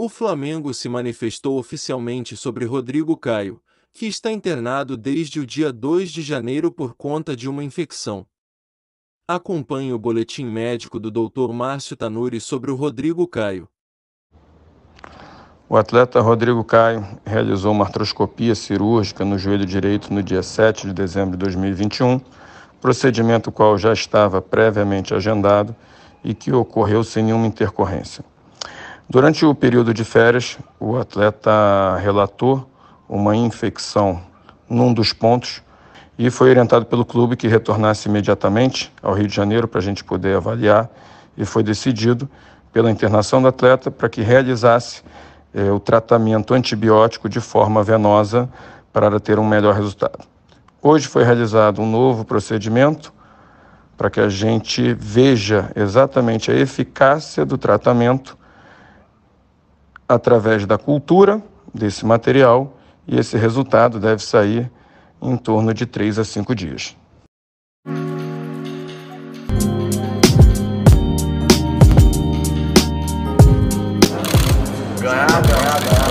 O Flamengo se manifestou oficialmente sobre Rodrigo Caio, que está internado desde o dia 2 de janeiro por conta de uma infecção. Acompanhe o boletim médico do Dr. Márcio Tanuri sobre o Rodrigo Caio. O atleta Rodrigo Caio realizou uma artroscopia cirúrgica no joelho direito no dia 7 de dezembro de 2021, procedimento qual já estava previamente agendado e que ocorreu sem nenhuma intercorrência. Durante o período de férias, o atleta relatou uma infecção num dos pontos e foi orientado pelo clube que retornasse imediatamente ao Rio de Janeiro para a gente poder avaliar e foi decidido pela internação do atleta para que realizasse eh, o tratamento antibiótico de forma venosa para ter um melhor resultado. Hoje foi realizado um novo procedimento para que a gente veja exatamente a eficácia do tratamento através da cultura desse material e esse resultado deve sair em torno de 3 a 5 dias. Ganhar, ganhar, ganhar.